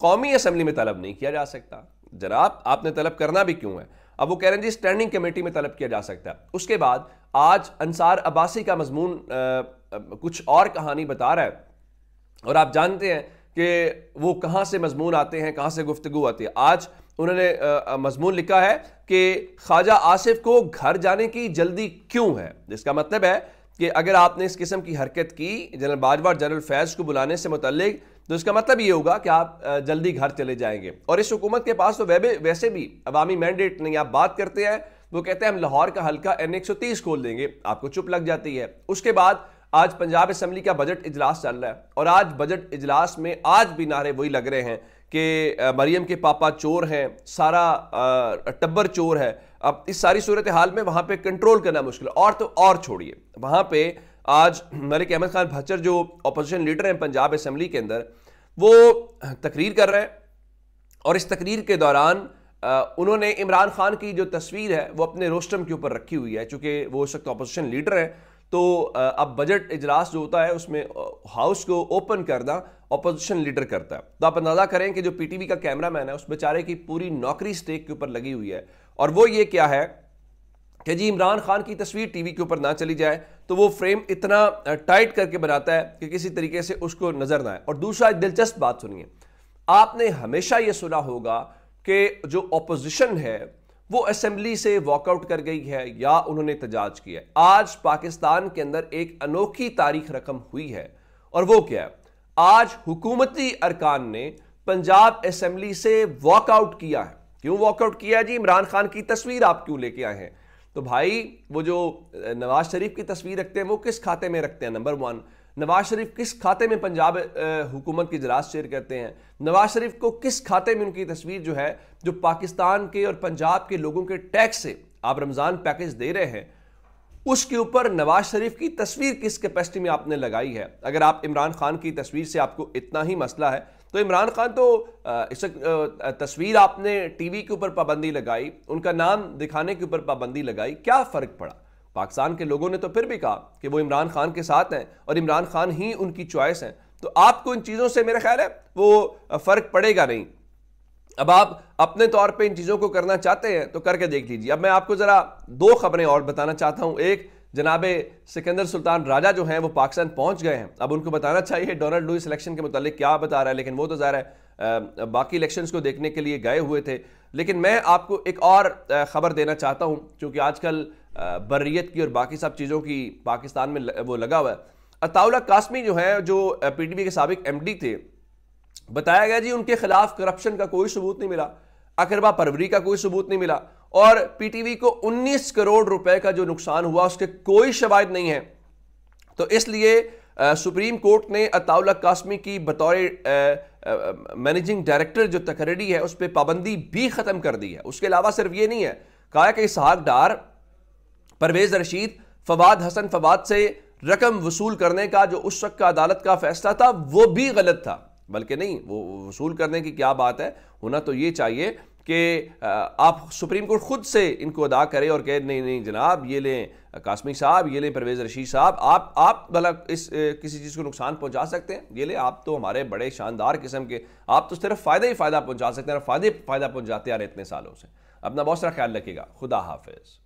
कौमी असम्बली में तलब नहीं किया जा सकता जनाब आपने तलब करना भी क्यों है अब वो कह रहे हैं जी स्टैंडिंग कमेटी में तलब किया जा सकता है उसके बाद आज अंसार अब्बासी का मजमून कुछ और कहानी बता रहा है और आप जानते हैं कि वो कहाँ से मजमून आते हैं कहाँ से गुफ्तु आती है आज उन्होंने मजमून लिखा है कि ख्वाजा आसिफ को घर जाने की जल्दी क्यों है जिसका मतलब है कि अगर आपने इस किस्म की हरकत की जनरल बाजवा जनरल फैज़ को बुलाने से मुतलिक तो इसका मतलब ये होगा कि आप जल्दी घर चले जाएंगे और इस हुकूमत के पास तो वैबे वैसे भी अवामी मैंडेट नहीं आप बात करते हैं वो कहते हैं हम लाहौर का हल्का एन एक सौ तीस खोल देंगे आपको चुप लग जाती है उसके बाद आज पंजाब असम्बली का बजट इजलास चल रहा है और आज बजट इजलास में आज भी नारे वही लग रहे हैं कि मरियम के पापा चोर हैं सारा टब्बर चोर है अब इस सारी सूरत हाल में वहाँ पे कंट्रोल करना मुश्किल और तो और छोड़िए वहाँ पे आज मलिक अहमद खान भच्चर जो अपोजिशन लीडर हैं पंजाब असम्बली के अंदर वो तकरीर कर रहे हैं और इस तकरीर के दौरान उन्होंने इमरान खान की जो तस्वीर है वो अपने रोस्टम के ऊपर रखी हुई है चूँकि वो उस वक्त अपोजिशन लीडर है तो अब बजट इजलास जो होता है उसमें हाउस को ओपन करना अपोजिशन लीडर करता है तो आप अंदाज़ा करें कि जो पीटीवी का कैमरामैन है उस बेचारे की पूरी नौकरी स्टेक के ऊपर लगी हुई है और वो ये क्या है कि जी इमरान खान की तस्वीर टीवी के ऊपर ना चली जाए तो वो फ्रेम इतना टाइट करके बनाता है कि किसी तरीके से उसको नज़र ना आए और दूसरा दिलचस्प बात सुनिए आपने हमेशा ये सुना होगा कि जो ऑपोजिशन है वो असेंबली से वॉकआउट कर गई है या उन्होंने तजाज किया है आज पाकिस्तान के अंदर एक अनोखी तारीख रकम हुई है और वो क्या है आज हुकूमती अरकान ने पंजाब असेंबली से वॉकआउट किया है क्यों वॉकआउट किया है जी इमरान खान की तस्वीर आप क्यों लेके आए हैं तो भाई वो जो नवाज शरीफ की तस्वीर रखते हैं वो किस खाते में रखते हैं नंबर वन नवाज शरीफ किस खाते में पंजाब हुकूमत की इजलास शेयर करते हैं नवाज शरीफ को किस खाते में उनकी तस्वीर जो है जो पाकिस्तान के और पंजाब के लोगों के टैक्स से आप रमज़ान पैकेज दे रहे हैं उसके ऊपर नवाज शरीफ की तस्वीर किस कैपेसिटी में आपने लगाई है अगर आप इमरान खान की तस्वीर से आपको इतना ही मसला है तो इमरान खान तो इस तस्वीर आपने टीवी के ऊपर पाबंदी लगाई उनका नाम दिखाने के ऊपर पाबंदी लगाई क्या फ़र्क पड़ा पाकिस्तान के लोगों ने तो फिर भी कहा कि वो इमरान खान के साथ हैं और इमरान खान ही उनकी चॉइस हैं तो आपको इन चीज़ों से मेरा ख्याल है वो फ़र्क पड़ेगा नहीं अब आप अपने तौर पर इन चीज़ों को करना चाहते हैं तो करके देख लीजिए अब मैं आपको ज़रा दो खबरें और बताना चाहता हूँ एक जनाब सिकंदर सुल्तान राजा जो हैं वो पाकिस्तान पहुंच गए हैं अब उनको बताना चाहिए डोनाल्ड लुइस इलेक्शन के मुतालिक क्या बता रहा है लेकिन वो तो ज़ाहिर है बाकी इलेक्शंस को देखने के लिए गए हुए थे लेकिन मैं आपको एक और ख़बर देना चाहता हूँ क्योंकि आजकल बर्रीत की और बाकी सब चीज़ों की पाकिस्तान में वो लगा हुआ है अताउला कासमी जो है जो पी टी बी के सबक एम डी थे बताया गया जी उनके खिलाफ करप्शन का कोई सबूत नहीं मिला अकरबा परवरी का कोई सबूत नहीं मिला और पीटीवी को 19 करोड़ रुपए का जो नुकसान हुआ उसके कोई शवायद नहीं है तो इसलिए सुप्रीम कोर्ट ने अताउल्ला कासमी की बतौर मैनेजिंग डायरेक्टर जो तकररी है उस पर पाबंदी भी ख़त्म कर दी है उसके अलावा सिर्फ ये नहीं है कहा कि इसहाक डार परवेज़ रशीद फवाद हसन फवाद से रकम वसूल करने का जो उस वक्त का अदालत का फैसला था वो भी गलत था बल्कि नहीं वो वसूल करने की क्या बात है होना तो ये चाहिए कि आप सुप्रीम कोर्ट खुद से इनको अदा करें और कहे नहीं नहीं जनाब ये लें कासमी साहब ये लें परवेज़ रशीद साहब आप आप भला मतलब इस किसी चीज़ को नुकसान पहुंचा सकते हैं ये लें आप तो हमारे बड़े शानदार किस्म के आप तो सिर्फ फ़ायदा ही फ़ायदा पहुंचा सकते हैं और फ़ायदे फ़ायदा पहुंचाते आ रहे इतने सालों से अपना बहुत सारा ख्याल रखिएगा खुदा हाफिज़